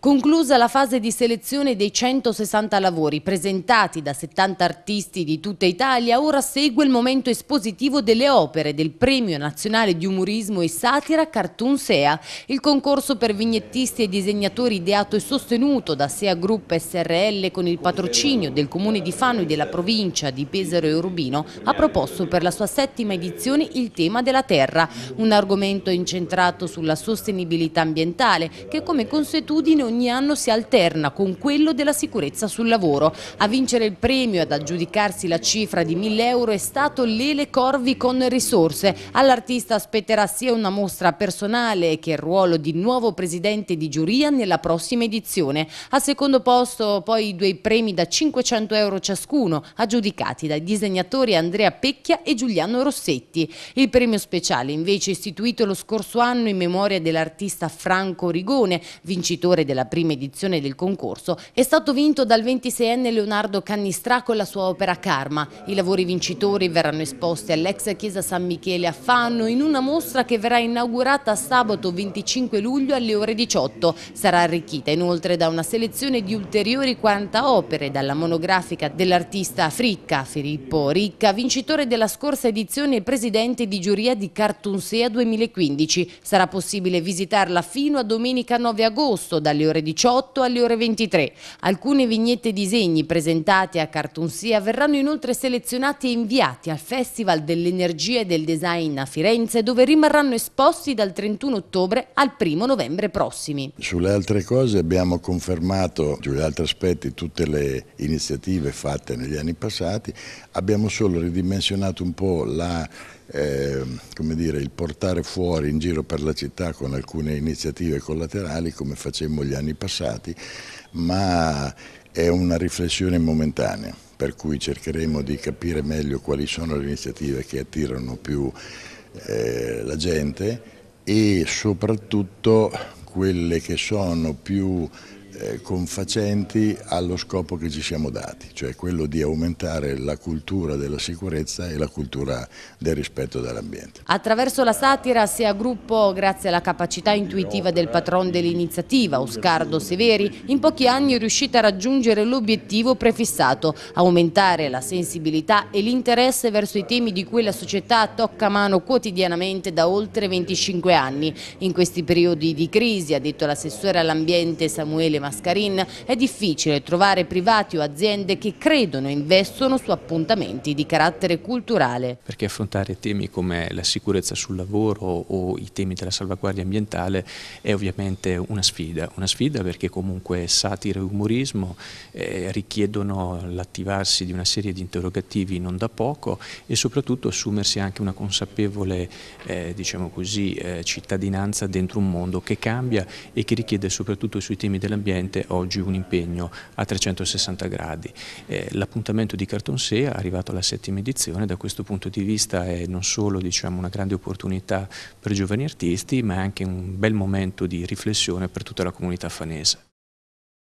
Conclusa la fase di selezione dei 160 lavori presentati da 70 artisti di tutta Italia, ora segue il momento espositivo delle opere del Premio Nazionale di Umorismo e Satira Cartoon SEA, il concorso per vignettisti e disegnatori ideato e sostenuto da SEA Group SRL con il patrocinio del Comune di Fano e della provincia di Pesaro e Urbino, ha proposto per la sua settima edizione il tema della terra, un argomento incentrato sulla sostenibilità ambientale che come consuetudine ogni anno si alterna con quello della sicurezza sul lavoro. A vincere il premio e ad aggiudicarsi la cifra di 1000 euro è stato Lele Corvi con risorse. All'artista spetterà sia una mostra personale che il ruolo di nuovo presidente di giuria nella prossima edizione. Al secondo posto poi i due premi da 500 euro ciascuno, aggiudicati dai disegnatori Andrea Pecchia e Giuliano Rossetti. Il premio speciale invece istituito lo scorso anno in memoria dell'artista Franco Rigone, vincitore della della prima edizione del concorso è stato vinto dal 26enne Leonardo Cannistrà con la sua opera Karma. I lavori vincitori verranno esposti all'ex chiesa San Michele a Fanno in una mostra che verrà inaugurata sabato 25 luglio alle ore 18. Sarà arricchita inoltre da una selezione di ulteriori 40 opere dalla monografica dell'artista Fricca Filippo Ricca, vincitore della scorsa edizione e presidente di giuria di Cartunsea 2015. Sarà possibile visitarla fino a domenica 9 agosto dalle ore ore 18 alle ore 23. Alcune vignette e disegni presentati a Cartoonsia verranno inoltre selezionati e inviati al Festival dell'Energia e del Design a Firenze dove rimarranno esposti dal 31 ottobre al 1 novembre prossimi. Sulle altre cose abbiamo confermato, sugli altri aspetti, tutte le iniziative fatte negli anni passati, abbiamo solo ridimensionato un po' la eh, come dire, il portare fuori in giro per la città con alcune iniziative collaterali come facemmo gli anni passati, ma è una riflessione momentanea, per cui cercheremo di capire meglio quali sono le iniziative che attirano più eh, la gente e soprattutto quelle che sono più eh, confacenti allo scopo che ci siamo dati, cioè quello di aumentare la cultura della sicurezza e la cultura del rispetto dell'ambiente. Attraverso la satira si gruppo, grazie alla capacità intuitiva del patron dell'iniziativa, Oscardo Severi, in pochi anni è riuscita a raggiungere l'obiettivo prefissato, aumentare la sensibilità e l'interesse verso i temi di cui la società tocca mano quotidianamente da oltre 25 anni. In questi periodi di crisi, ha detto l'assessore all'ambiente Samuele Massimo, Mascarin, è difficile trovare privati o aziende che credono e investono su appuntamenti di carattere culturale. Perché affrontare temi come la sicurezza sul lavoro o i temi della salvaguardia ambientale è ovviamente una sfida, una sfida perché comunque satira e umorismo eh, richiedono l'attivarsi di una serie di interrogativi non da poco e soprattutto assumersi anche una consapevole eh, diciamo così, eh, cittadinanza dentro un mondo che cambia e che richiede soprattutto sui temi dell'ambiente veramente oggi un impegno a 360 gradi. Eh, L'appuntamento di Cartonsea è arrivato alla settima edizione, da questo punto di vista è non solo diciamo, una grande opportunità per giovani artisti, ma è anche un bel momento di riflessione per tutta la comunità fanese.